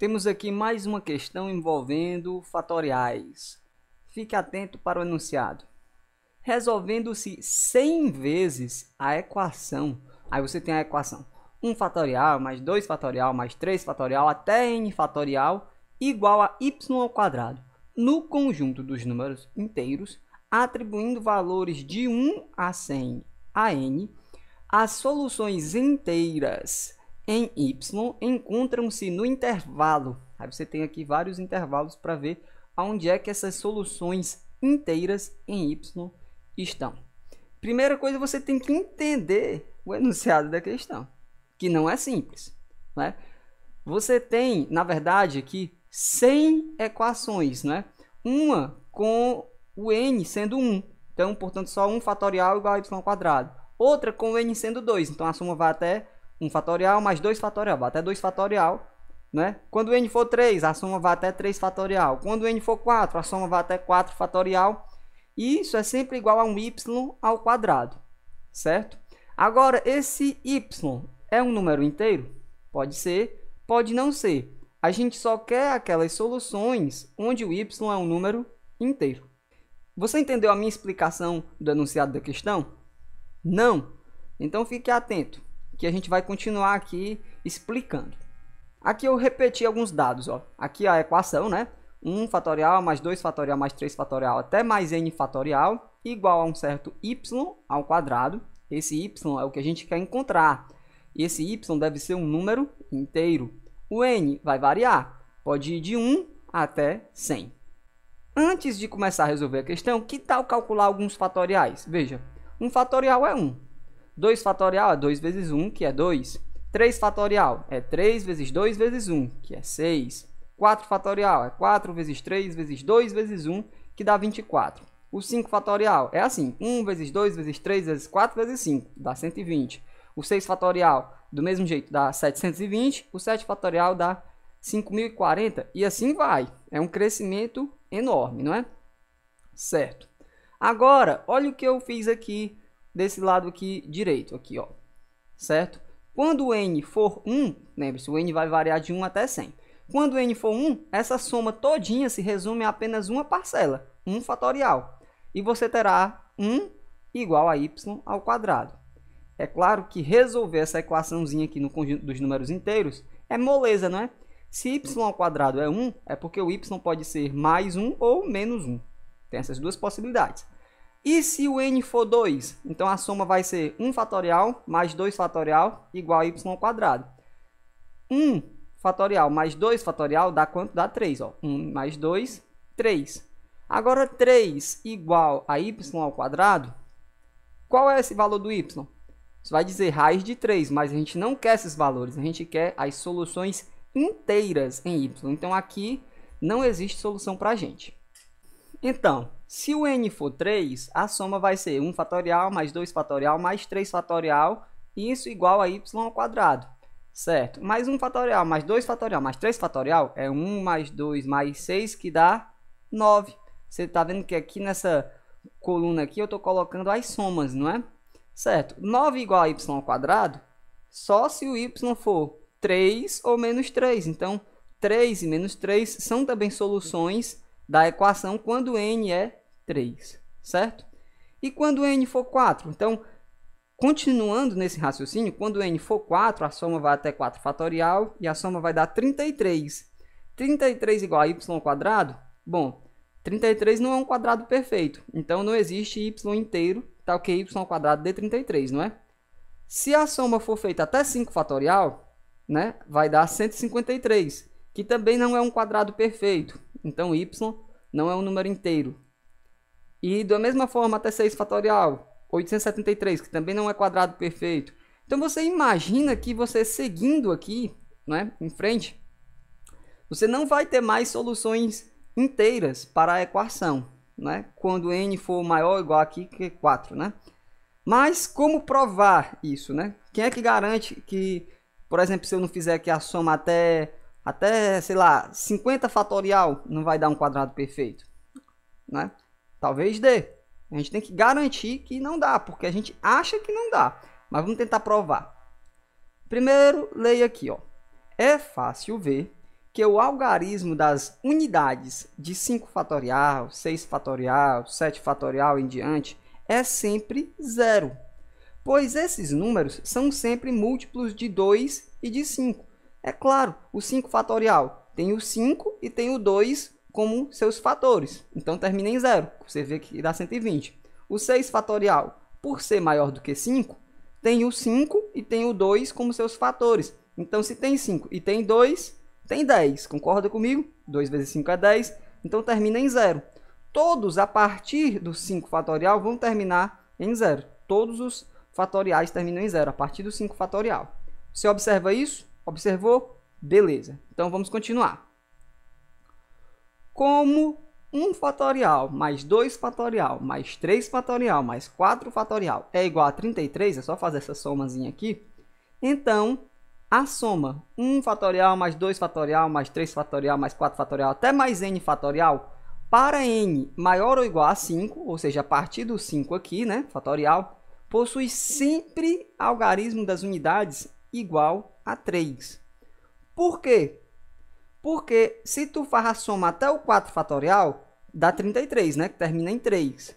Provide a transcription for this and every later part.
Temos aqui mais uma questão envolvendo fatoriais. Fique atento para o enunciado. Resolvendo-se 100 vezes a equação. Aí você tem a equação 1 fatorial mais 2 fatorial mais 3 fatorial até n fatorial igual a y ao quadrado. No conjunto dos números inteiros, atribuindo valores de 1 a 100 a n, as soluções inteiras em Y encontram-se no intervalo. Aí você tem aqui vários intervalos para ver aonde é que essas soluções inteiras em Y estão. Primeira coisa, você tem que entender o enunciado da questão, que não é simples. Né? Você tem, na verdade, aqui 100 equações, né? uma com o n sendo 1, então, portanto, só 1 fatorial igual a y ao quadrado. Outra com o n sendo 2, então a soma vai até 1 fatorial mais 2 fatorial, vai até 2 fatorial, né? Quando n for 3, a soma vai até 3 fatorial. Quando n for 4, a soma vai até 4 fatorial. E isso é sempre igual a um y ao quadrado, certo? Agora, esse y é um número inteiro? Pode ser, pode não ser. A gente só quer aquelas soluções onde o y é um número inteiro. Você entendeu a minha explicação do enunciado da questão? Não? Então fique atento que a gente vai continuar aqui explicando. Aqui eu repeti alguns dados, ó. Aqui a equação, né? 1 fatorial mais 2 fatorial mais 3 fatorial até mais n fatorial igual a um certo y ao quadrado. Esse y é o que a gente quer encontrar. E esse y deve ser um número inteiro. O n vai variar, pode ir de 1 até 100. Antes de começar a resolver a questão, que tal calcular alguns fatoriais? Veja, um fatorial é 1. 2 fatorial é 2 vezes 1, que é 2. 3 fatorial é 3 vezes 2 vezes 1, que é 6. 4 fatorial é 4 vezes 3 vezes 2 vezes 1, que dá 24. O 5 fatorial é assim, 1 vezes 2 vezes 3 vezes 4 vezes 5, dá 120. O 6 fatorial, do mesmo jeito, dá 720. O 7 fatorial dá 5.040 e assim vai. É um crescimento enorme, não é? Certo. Agora, olha o que eu fiz aqui desse lado aqui direito, aqui, ó. Certo? Quando o n for 1, lembre-se, o n vai variar de 1 até 100. Quando n for 1, essa soma todinha se resume a apenas uma parcela, 1 fatorial. E você terá 1 igual a y ao quadrado. É claro que resolver essa equaçãozinha aqui no conjunto dos números inteiros é moleza, não é? Se y ao quadrado é 1, é porque o y pode ser mais 1 ou menos 1. Tem essas duas possibilidades. E se o n for 2? Então a soma vai ser 1 fatorial mais 2 fatorial igual a y quadrado. 1 fatorial mais 2 fatorial dá quanto? Dá 3. Ó. 1 mais 2, 3. Agora 3 igual a y ao quadrado. Qual é esse valor do y? Isso vai dizer raiz de 3, mas a gente não quer esses valores. A gente quer as soluções inteiras em y. Então aqui não existe solução para a gente. Então, se o n for 3, a soma vai ser 1 fatorial mais 2 fatorial mais 3 fatorial, isso igual a y ao quadrado, certo? Mais 1 fatorial mais 2 fatorial mais 3 fatorial é 1 mais 2 mais 6 que dá 9. Você está vendo que aqui nessa coluna aqui eu estou colocando as somas, não é? Certo, 9 igual a y ao quadrado, só se o y for 3 ou menos 3. Então, 3 e menos 3 são também soluções da equação quando n é 3, certo? E quando n for 4? Então, continuando nesse raciocínio, quando n for 4, a soma vai até 4 fatorial e a soma vai dar 33. 33 igual a y ao quadrado? Bom, 33 não é um quadrado perfeito, então não existe y inteiro, tal tá que y ao quadrado dê 33, não é? Se a soma for feita até 5 fatorial, né, vai dar 153, que também não é um quadrado perfeito. Então, y não é um número inteiro, e da mesma forma até 6 fatorial, 873, que também não é quadrado perfeito. Então você imagina que você seguindo aqui, né, em frente, você não vai ter mais soluções inteiras para a equação, né? Quando n for maior ou igual aqui que 4, né? Mas como provar isso, né? Quem é que garante que, por exemplo, se eu não fizer aqui a soma até até, sei lá, 50 fatorial não vai dar um quadrado perfeito, né? Talvez dê. A gente tem que garantir que não dá, porque a gente acha que não dá. Mas vamos tentar provar. Primeiro, leia aqui. Ó. É fácil ver que o algarismo das unidades de 5 fatorial, 6 fatorial, 7 fatorial em diante é sempre zero, pois esses números são sempre múltiplos de 2 e de 5. É claro, o 5 fatorial tem o 5 e tem o 2 como seus fatores. Então termina em zero. Você vê que dá 120. O 6 fatorial, por ser maior do que 5, tem o 5 e tem o 2 como seus fatores. Então, se tem 5 e tem 2, tem 10. Concorda comigo? 2 vezes 5 é 10. Então, termina em zero. Todos, a partir do 5 fatorial, vão terminar em zero. Todos os fatoriais terminam em zero, a partir do 5 fatorial. Você observa isso? Observou? Beleza. Então, vamos continuar como 1 fatorial mais 2 fatorial mais 3 fatorial mais 4 fatorial é igual a 33, é só fazer essa somazinha aqui, então a soma 1 fatorial mais 2 fatorial mais 3 fatorial mais 4 fatorial até mais n fatorial para n maior ou igual a 5, ou seja, a partir do 5 aqui, né, fatorial, possui sempre algarismo das unidades igual a 3. Por quê? Porque se tu farra a soma até o 4 fatorial, dá 33, né? Que termina em 3.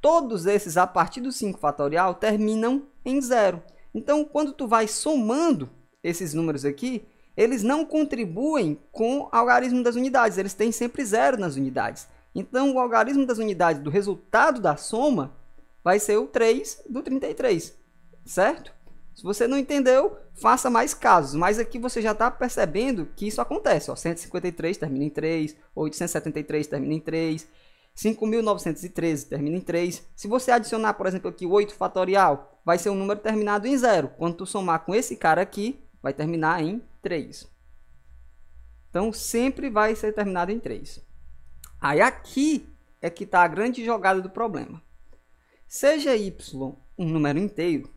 Todos esses, a partir do 5 fatorial, terminam em zero. Então, quando tu vai somando esses números aqui, eles não contribuem com o algarismo das unidades. Eles têm sempre zero nas unidades. Então, o algarismo das unidades do resultado da soma vai ser o 3 do 33, certo? Se você não entendeu, faça mais casos. Mas aqui você já está percebendo que isso acontece. Ó, 153 termina em 3, 873 termina em 3, 5.913 termina em 3. Se você adicionar, por exemplo, aqui 8 fatorial, vai ser um número terminado em 0. Quando você somar com esse cara aqui, vai terminar em 3. Então, sempre vai ser terminado em 3. Aí aqui é que está a grande jogada do problema. Seja y um número inteiro,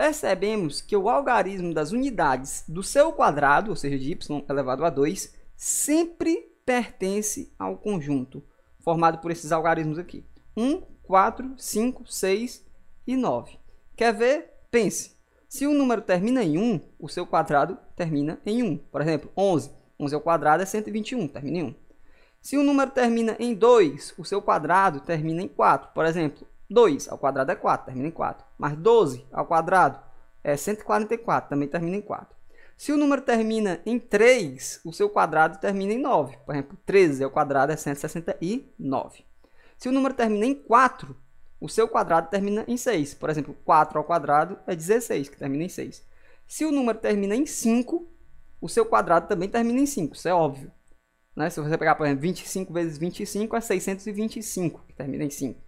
percebemos que o algarismo das unidades do seu quadrado, ou seja, de y elevado a 2, sempre pertence ao conjunto formado por esses algarismos aqui. 1, 4, 5, 6 e 9. Quer ver? Pense. Se o número termina em 1, o seu quadrado termina em 1. Por exemplo, 11. 11 ao quadrado é 121, termina em 1. Se o número termina em 2, o seu quadrado termina em 4. Por exemplo, 2 ao quadrado é 4, termina em 4. Mais 12 ao quadrado é 144, também termina em 4. Se o número termina em 3, o seu quadrado termina em 9. Por exemplo, 13 ao quadrado é 169. Se o número termina em 4, o seu quadrado termina em 6. Por exemplo, 4 ao quadrado é 16, que termina em 6. Se o número termina em 5, o seu quadrado também termina em 5, isso é óbvio. Né? Se você pegar, por exemplo, 25 vezes 25 é 625, que termina em 5.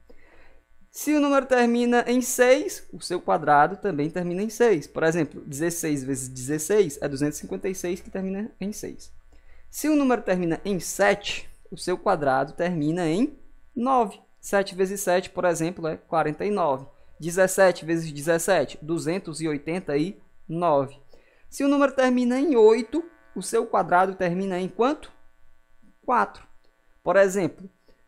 Se o número termina em 6, o seu quadrado também termina em 6. Por exemplo, 16 vezes 16 é 256, que termina em 6. Se o número termina em 7, o seu quadrado termina em 9. 7 vezes 7, por exemplo, é 49. 17 vezes 17, 289. Se o número termina em 8, o seu quadrado termina em quanto? 4. Por exemplo,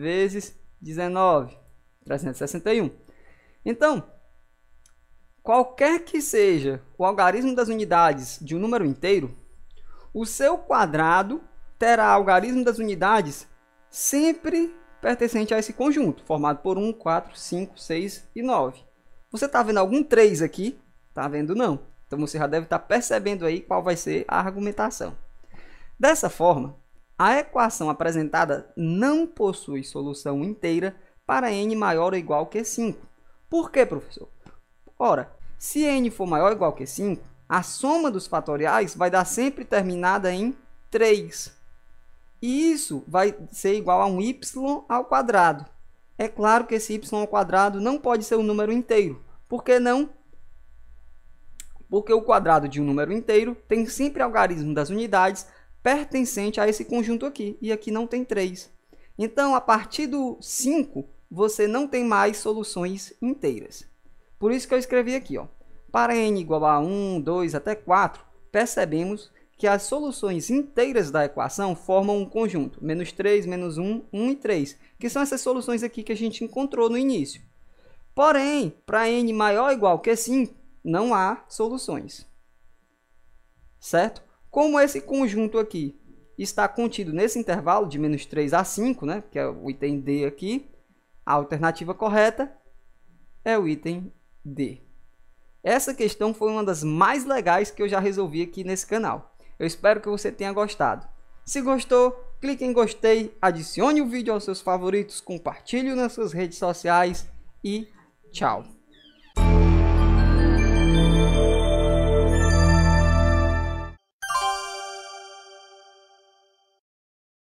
vezes 19, 361. Então, qualquer que seja o algarismo das unidades de um número inteiro, o seu quadrado terá algarismo das unidades sempre pertencente a esse conjunto, formado por 1, 4, 5, 6 e 9. Você está vendo algum 3 aqui? Está vendo não. Então você já deve estar tá percebendo aí qual vai ser a argumentação. Dessa forma, a equação apresentada não possui solução inteira para n maior ou igual que 5. Por quê, professor? Ora, se n for maior ou igual que 5, a soma dos fatoriais vai dar sempre terminada em 3. E isso vai ser igual a um y ao quadrado. É claro que esse y ao quadrado não pode ser um número inteiro. Por que não? Porque o quadrado de um número inteiro tem sempre algarismo das unidades pertencente a esse conjunto aqui. E aqui não tem 3. Então, a partir do 5, você não tem mais soluções inteiras. Por isso que eu escrevi aqui, ó. Para n igual a 1, 2 até 4, percebemos que as soluções inteiras da equação formam um conjunto. Menos 3, menos 1, 1 e 3. Que são essas soluções aqui que a gente encontrou no início. Porém, para n maior ou igual que 5, não há soluções. Certo? Como esse conjunto aqui está contido nesse intervalo de menos 3 a 5, né, que é o item D aqui, a alternativa correta é o item D. Essa questão foi uma das mais legais que eu já resolvi aqui nesse canal. Eu espero que você tenha gostado. Se gostou, clique em gostei, adicione o vídeo aos seus favoritos, compartilhe nas suas redes sociais e tchau!